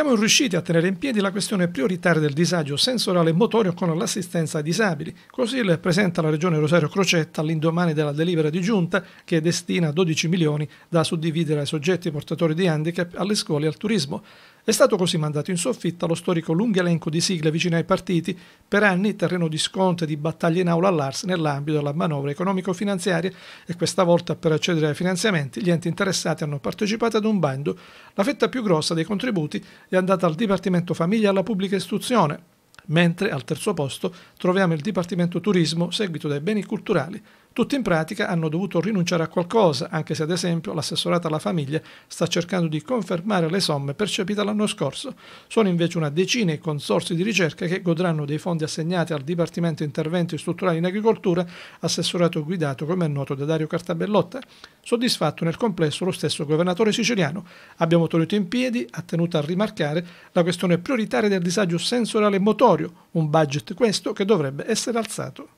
Siamo riusciti a tenere in piedi la questione prioritaria del disagio sensoriale e motorio con l'assistenza ai disabili. Così le presenta la Regione Rosario Crocetta all'indomani della delibera di giunta che destina 12 milioni da suddividere ai soggetti portatori di handicap, alle scuole e al turismo. È stato così mandato in soffitta lo storico lungo elenco di sigle vicine ai partiti, per anni terreno di sconto e di battaglie in aula all'Ars nell'ambito della manovra economico-finanziaria e questa volta per accedere ai finanziamenti gli enti interessati hanno partecipato ad un bando. La fetta più grossa dei contributi è andata al Dipartimento Famiglia e alla Pubblica Istruzione, mentre al terzo posto troviamo il Dipartimento Turismo seguito dai beni culturali tutti in pratica hanno dovuto rinunciare a qualcosa, anche se ad esempio l'assessorata alla famiglia sta cercando di confermare le somme percepite l'anno scorso. Sono invece una decina i consorsi di ricerca che godranno dei fondi assegnati al Dipartimento Interventi Strutturali in Agricoltura, assessorato guidato come è noto da Dario Cartabellotta. Soddisfatto nel complesso lo stesso governatore siciliano. Abbiamo tenuto in piedi, ha tenuto a rimarcare, la questione prioritaria del disagio sensoriale e motorio, un budget questo che dovrebbe essere alzato.